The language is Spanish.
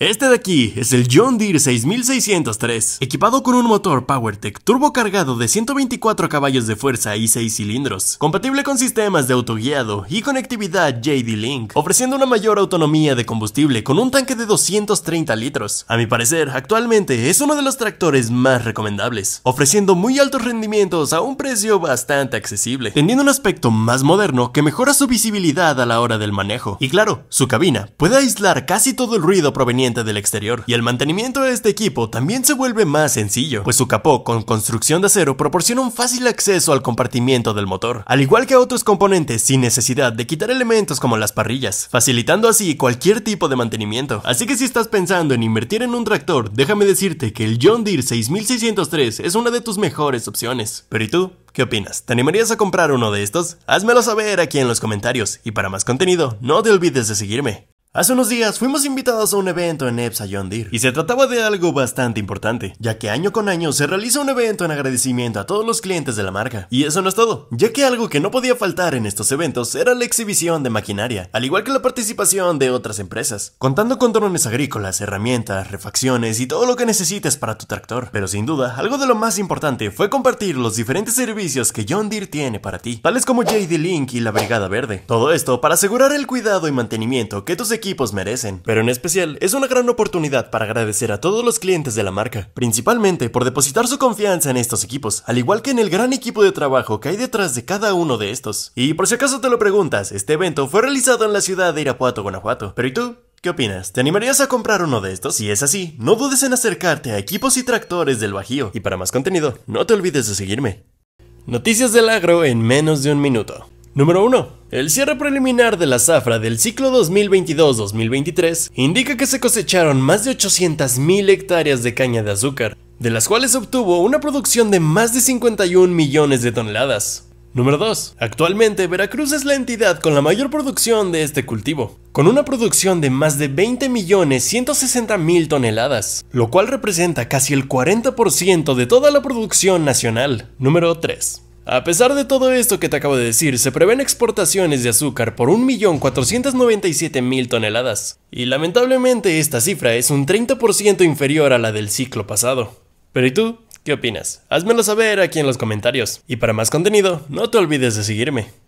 Este de aquí es el John Deere 6603, equipado con un motor PowerTech turbo cargado de 124 caballos de fuerza y 6 cilindros, compatible con sistemas de autoguiado y conectividad JD-Link, ofreciendo una mayor autonomía de combustible con un tanque de 230 litros. A mi parecer, actualmente es uno de los tractores más recomendables, ofreciendo muy altos rendimientos a un precio bastante accesible, teniendo un aspecto más moderno que mejora su visibilidad a la hora del manejo. Y claro, su cabina puede aislar casi todo el ruido proveniente del exterior. Y el mantenimiento de este equipo también se vuelve más sencillo, pues su capó con construcción de acero proporciona un fácil acceso al compartimiento del motor, al igual que a otros componentes sin necesidad de quitar elementos como las parrillas, facilitando así cualquier tipo de mantenimiento. Así que si estás pensando en invertir en un tractor, déjame decirte que el John Deere 6603 es una de tus mejores opciones. Pero ¿y tú? ¿Qué opinas? ¿Te animarías a comprar uno de estos? Házmelo saber aquí en los comentarios y para más contenido no te olvides de seguirme. Hace unos días fuimos invitados a un evento en Epsa John Deere y se trataba de algo bastante importante, ya que año con año se realiza un evento en agradecimiento a todos los clientes de la marca. Y eso no es todo, ya que algo que no podía faltar en estos eventos era la exhibición de maquinaria, al igual que la participación de otras empresas, contando con drones agrícolas, herramientas, refacciones y todo lo que necesites para tu tractor. Pero sin duda, algo de lo más importante fue compartir los diferentes servicios que John Deere tiene para ti, tales como JD Link y la Brigada Verde. Todo esto para asegurar el cuidado y mantenimiento que tus equipos equipos merecen. Pero en especial, es una gran oportunidad para agradecer a todos los clientes de la marca, principalmente por depositar su confianza en estos equipos, al igual que en el gran equipo de trabajo que hay detrás de cada uno de estos. Y por si acaso te lo preguntas, este evento fue realizado en la ciudad de Irapuato, Guanajuato. Pero ¿y tú? ¿Qué opinas? ¿Te animarías a comprar uno de estos? Si es así, no dudes en acercarte a equipos y tractores del Bajío. Y para más contenido, no te olvides de seguirme. Noticias del agro en menos de un minuto. Número 1. El cierre preliminar de la zafra del ciclo 2022-2023 indica que se cosecharon más de 800.000 hectáreas de caña de azúcar, de las cuales obtuvo una producción de más de 51 millones de toneladas. Número 2. Actualmente Veracruz es la entidad con la mayor producción de este cultivo, con una producción de más de 20 millones toneladas, lo cual representa casi el 40% de toda la producción nacional. Número 3. A pesar de todo esto que te acabo de decir, se prevén exportaciones de azúcar por 1.497.000 toneladas, y lamentablemente esta cifra es un 30% inferior a la del ciclo pasado. Pero ¿y tú? ¿Qué opinas? Házmelo saber aquí en los comentarios. Y para más contenido, no te olvides de seguirme.